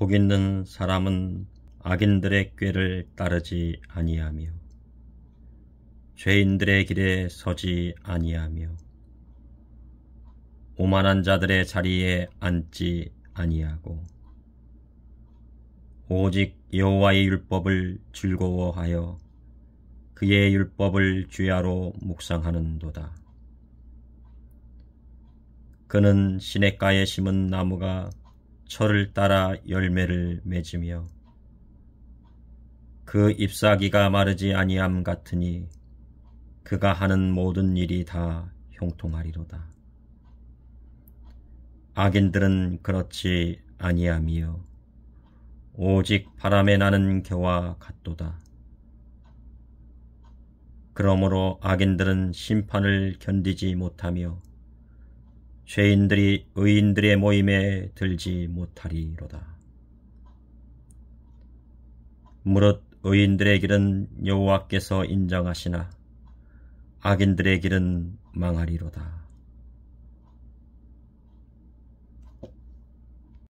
복 있는 사람은 악인들의 꾀를 따르지 아니하며 죄인들의 길에 서지 아니하며 오만한 자들의 자리에 앉지 아니하고 오직 여호와의 율법을 즐거워하여 그의 율법을 주야로 묵상하는도다. 그는 시냇가에 심은 나무가 철을 따라 열매를 맺으며 그 잎사귀가 마르지 아니함 같으니 그가 하는 모든 일이 다 형통하리로다. 악인들은 그렇지 아니함이며 오직 바람에 나는 겨와 같도다. 그러므로 악인들은 심판을 견디지 못하며 죄인들이 의인들의 모임에 들지 못하리로다. 무릇 의인들의 길은 여호와께서 인정하시나 악인들의 길은 망하리로다.